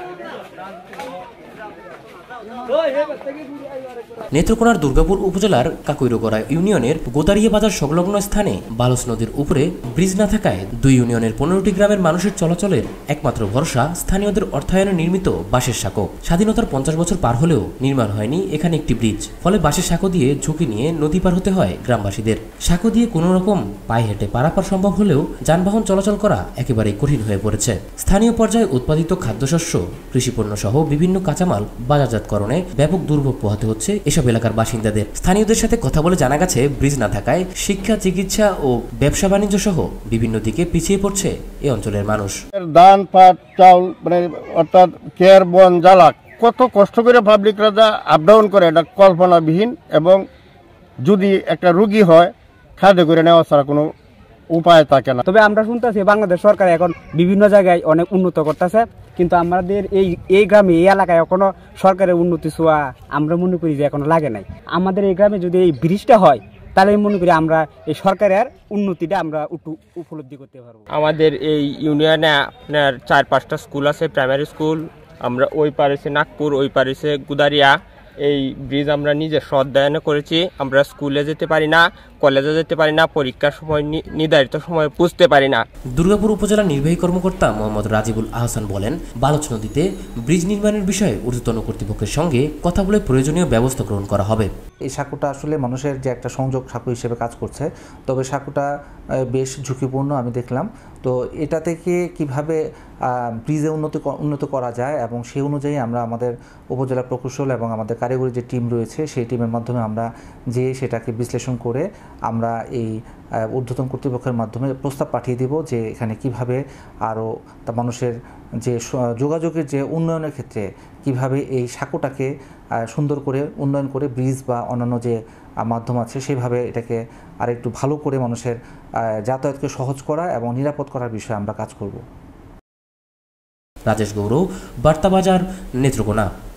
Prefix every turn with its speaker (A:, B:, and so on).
A: Bye. নেত্রকোনার দুর্গাপুর উপজেলার কাকুইরগড়া ইউনিয়নের গোদারিয়া বাজার সংলগ্ন স্থানে বালস নদীর উপরে ব্রিজ না থাকায় দুই ইউনিয়নের পনেরোটি গ্রামের মানুষের চলাচলের একমাত্র ভরসা স্থানীয়দের অর্থায়নে নির্মিত বাঁশের সাঁকো স্বাধীনতার পঞ্চাশ বছর পার হলেও নির্মাণ হয়নি এখানে একটি ব্রিজ ফলে বাঁশের সাঁকো দিয়ে ঝুঁকি নিয়ে নদী পার হতে হয় গ্রামবাসীদের সাঁকো দিয়ে কোনো রকম পায়ে হেঁটে পারাপার সম্ভব হলেও যানবাহন চলাচল করা একেবারেই কঠিন হয়ে পড়েছে স্থানীয় পর্যায়ে উৎপাদিত খাদ্যশস্য কৃষিপণ্য সহ বিভিন্ন কাঁচামাল বাজারজাতকরণে ব্যাপক দুর্ভোগ পোহাতে হচ্ছে এসব এলাকার বাসিন্দাদের স্থানীয়দের সাথে কথা বলে জানা গেছে ব্রিজ না থাকায় শিক্ষা চিকিৎসা ও ব্যবসা বাণিজ্য সহ বিভিন্ন দিকে পিছিয়ে পড়ছে এ অঞ্চলের মানুষ
B: ধান পাট চাউল মানে অর্থাৎ কেয়ার বন জ্বালাক কত কষ্ট করে পাবলিকরা যা আপডাউন করে এটা কল্পনাবিহীন এবং যদি একটা রুগী হয় খাদ্য করে নেওয়া ছাড়া কোনো উপায় থাকে না তবে আমরা শুনতেছি বাংলাদেশ সরকার এখন বিভিন্ন জায়গায় অনেক উন্নত করতেছে কিন্তু আমাদের এই এই গ্রামে এই এলাকায় এখনো সরকারের উন্নতি ছোঁয়া আমরা মনে করি যে এখনো লাগে নাই আমাদের এই গ্রামে যদি এই ব্রিজটা হয় তাহলে মনে করি আমরা এই সরকারের উন্নতিটা আমরা একটু উপলব্ধি করতে পারবো আমাদের এই ইউনিয়নে আপনার চার পাঁচটা স্কুল আছে প্রাইমারি স্কুল আমরা ওই পারেছে নাগপুর ওই পারেছে গুদারিয়া এই ব্রিজ আমরা নিজে শ্রদ্ধায়নে করেছি আমরা স্কুলে যেতে পারি না কলেজে যেতে পারি না পরীক্ষার সময় নির্ধারিত
A: সময়ে বুঝতে পারি না দুর্গাপুর উপজেলা নির্বাহী কর্মকর্তা মোহাম্মদ রাজিবুল আহসান বলেন বালচ নদীতে ব্রিজ নির্মাণের বিষয়ে ঊর্ধ্বতন কর্তৃপক্ষের সঙ্গে কথা বলে প্রয়োজনীয় ব্যবস্থা গ্রহণ করা হবে
C: এই সাঁকোটা আসলে মানুষের যে একটা সংযোগ সাঁকো হিসেবে কাজ করছে তবে সাঁকোটা বেশ ঝুঁকিপূর্ণ আমি দেখলাম তো এটা থেকে কিভাবে ব্রিজে উন্নতি উন্নত করা যায় এবং সেই অনুযায়ী আমরা আমাদের উপজেলা প্রকৌশল এবং আমাদের কারিগরি যে টিম রয়েছে সেই টিমের মাধ্যমে আমরা যে সেটাকে বিশ্লেষণ করে আমরা এই ঊর্ধ্বতন কর্তৃপক্ষের মাধ্যমে প্রস্তাব পাঠিয়ে দিব যে এখানে কিভাবে আরও তা মানুষের যে যোগাযোগের যে উন্নয়নের ক্ষেত্রে কিভাবে এই সাঁকোটাকে সুন্দর করে উন্নয়ন করে ব্রিজ বা অন্যান্য যে মাধ্যম আছে সেভাবে এটাকে আরেকটু ভালো করে মানুষের যাতায়াতকে সহজ করা এবং নিরাপদ করার বিষয়ে আমরা কাজ করব রাজেশ গৌরব বাজার নেত্রকোনা